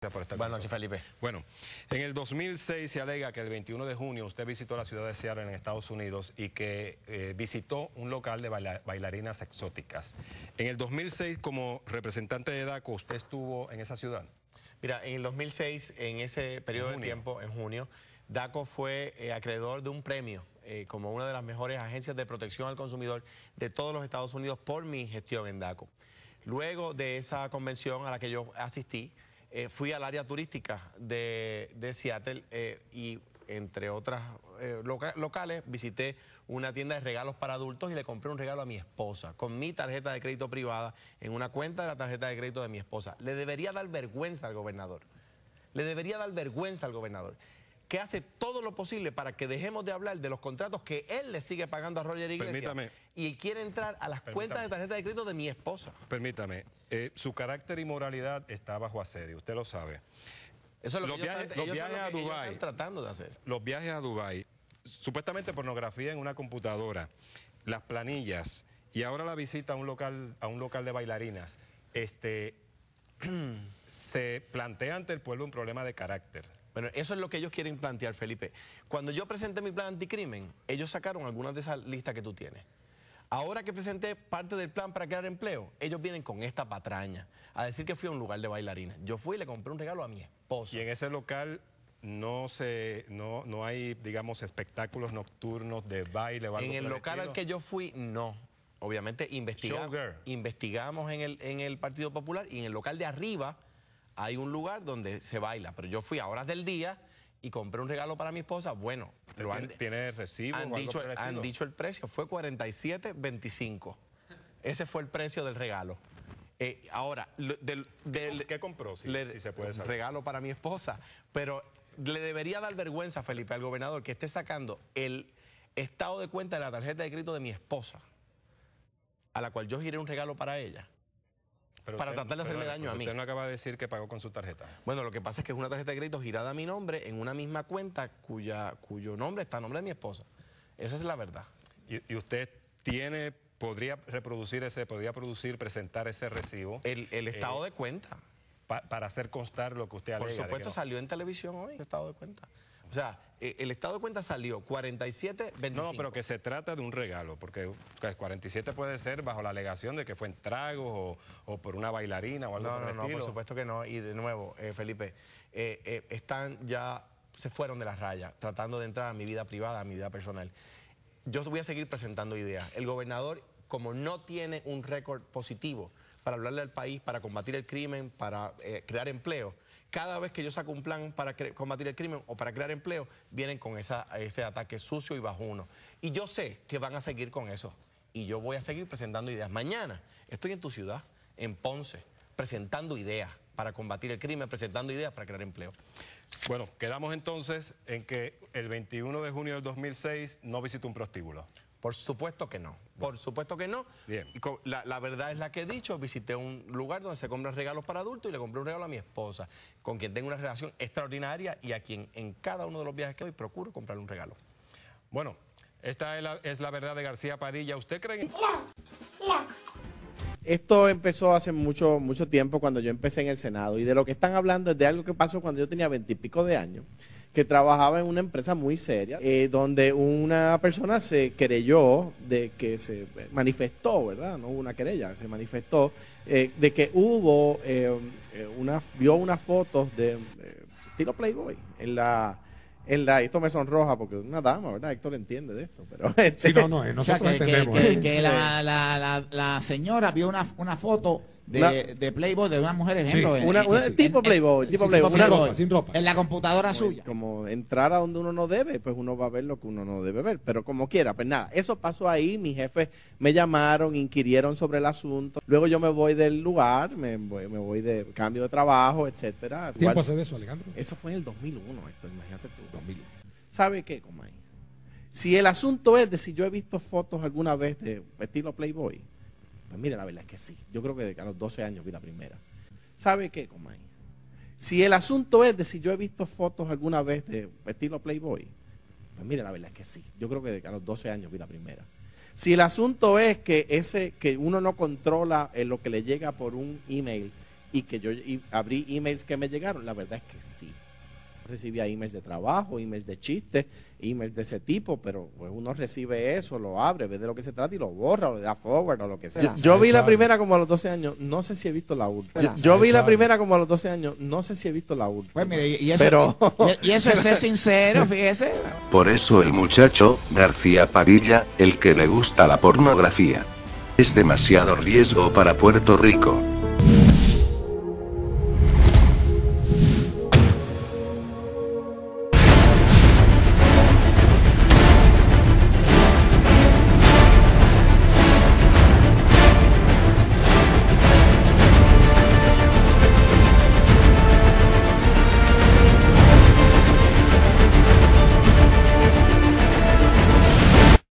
Por Buenas noches, Felipe. Bueno, en el 2006 se alega que el 21 de junio usted visitó la ciudad de Seattle en Estados Unidos y que eh, visitó un local de bailarinas exóticas. En el 2006, como representante de DACO, ¿usted estuvo en esa ciudad? Mira, en el 2006, en ese periodo de tiempo, en junio, DACO fue eh, acreedor de un premio eh, como una de las mejores agencias de protección al consumidor de todos los Estados Unidos por mi gestión en DACO. Luego de esa convención a la que yo asistí, eh, fui al área turística de, Seattle eh, y entre otras eh, locales visité una tienda de regalos para adultos y le compré un regalo a mi esposa con mi tarjeta de crédito privada en una cuenta de la tarjeta de crédito de mi esposa. Le debería dar vergüenza al gobernador. Le debería dar vergüenza al gobernador que hace todo lo posible para que dejemos de hablar de los contratos que él le sigue pagando a Roger Iglesias. Y quiere entrar a las cuentas de tarjeta de crédito de mi esposa. Permítame, eh, su carácter y moralidad está bajo asedio, usted lo sabe. Eso los viajes, a Dubái, están tratando de hacer. Los viajes a Dubái, supuestamente pornografía en una computadora, las planillas y ahora la visita a un local, a un local de bailarinas. Este, se plantea ante el pueblo un problema de carácter. Bueno, eso es lo que ellos quieren plantear, Felipe. Cuando yo presenté mi plan anticrimen, ellos sacaron algunas de esas listas que tú tienes. Ahora que presenté parte del plan para crear empleo, ellos vienen con esta patraña a decir que fui a un lugar de bailarina. Yo fui y le compré un regalo a mi esposo. Y en ese local no se no, no hay, digamos, espectáculos nocturnos de baile. O en el local al que yo fui, no. Obviamente investigamos, investigamos en el, en el Partido Popular y en el local de arriba hay un lugar donde se baila, pero yo fui a horas del día y compré un regalo para mi esposa, bueno, ¿tiene recibo? Han, dicho, el precio, fue 47.25. Ese fue el precio del regalo. Eh, ahora, ¿qué compró? Si, se puede Regalo para mi esposa. Pero le debería dar vergüenza, Felipe, al gobernador que esté sacando el estado de cuenta de la tarjeta de crédito de mi esposa, a la cual yo giré un regalo para ella para tratar de hacerme daño a mí. Usted no acaba de decir que pagó con su tarjeta. Bueno, lo que pasa es que es una tarjeta de crédito girada a mi nombre en una misma cuenta cuya, cuyo nombre está a nombre de mi esposa. Esa es la verdad. y, usted tiene podría reproducir ese, podría producir, presentar ese recibo. El, eh, estado de cuenta. para hacer constar lo que usted alega. Por supuesto, salió en televisión hoy el estado de cuenta. O sea, eh, el estado de cuenta salió 47, 25. No, pero que se trata de un regalo, porque 47 pues, puede ser bajo la alegación de que fue en tragos o, por una bailarina o algo no, por no, no, por supuesto que no. Y de nuevo, eh, Felipe, eh, están ya, se fueron de las rayas, tratando de entrar a mi vida privada, a mi vida personal. Yo voy a seguir presentando ideas. El gobernador, como no tiene un récord positivo para hablarle al país, para combatir el crimen, para crear empleo, cada vez que yo saco un plan para combatir el crimen o para crear empleo, vienen con ese ataque sucio y bajuno. Y yo sé que van a seguir con eso. Y yo voy a seguir presentando ideas. Mañana estoy en tu ciudad, en Ponce, presentando ideas para combatir el crimen, presentando ideas para crear empleo. Bueno, quedamos entonces en que el 21 de junio del 2006 no visitó un prostíbulo. Por supuesto que no. Por supuesto que no. Bien. La, verdad es la que he dicho. Visité un lugar donde se compran regalos para adultos y le compré un regalo a mi esposa, con quien tengo una relación extraordinaria y a quien en cada uno de los viajes que doy procuro comprarle un regalo. Bueno, esta es la, verdad de García Padilla. ¿Usted cree no. Esto empezó hace mucho, mucho tiempo cuando yo empecé en el Senado y de lo que están hablando es de algo que pasó cuando yo tenía veintipico de años que trabajaba en una empresa muy seria, eh, donde una persona se creyó de que se manifestó, ¿verdad? No hubo una querella, se manifestó eh, de que hubo eh, una, vio unas fotos de estilo Playboy en la en la, esto me sonroja porque una dama, ¿verdad? Héctor entiende de esto, pero... sí, no, no, que, la, la, señora vio una, una foto de, Playboy de una mujer, ejemplo. Eh, eh, eh, tipo Playboy, tipo Playboy. Sin ropa, En la computadora suya. Como entrar a donde uno no debe, pues uno va a ver lo que uno no debe ver. Pero como quiera, pues nada, eso pasó ahí. Mis jefes me llamaron, inquirieron sobre el asunto. Luego yo me voy del lugar, me voy, me voy de cambio de trabajo, etcétera. ¿Tiempo hace de eso, Alejandro? Eso fue en el 2001, imagínate tú. 2001. ¿Sabe qué, Comay? Si el asunto es de si yo he visto fotos alguna vez de estilo Playboy, pues mire, la verdad es que sí. Yo creo que desde a los 12 años vi la primera. ¿Sabe qué, Comay? Si el asunto es de si yo he visto fotos alguna vez de estilo Playboy, pues mire, la verdad es que sí. Yo creo que desde a los 12 años vi la primera. Si el asunto es que ese que uno no controla eh, lo que le llega por un email y que yo abrí emails que me llegaron, la verdad es que sí recibía emails de trabajo, emails de chistes, emails de ese tipo, pero pues, uno recibe eso, lo abre, ve de lo que se trata y lo borra o le da forward o lo que sea. Yo, vi la primera como a los 12 años, no sé si he visto la última. Yo, vi la primera como a los 12 años, no sé si he visto la última. Pues mire, y, eso, eso es ser sincero, fíjese. Por eso el muchacho, García Padilla, el que le gusta la pornografía, es demasiado riesgo para Puerto Rico.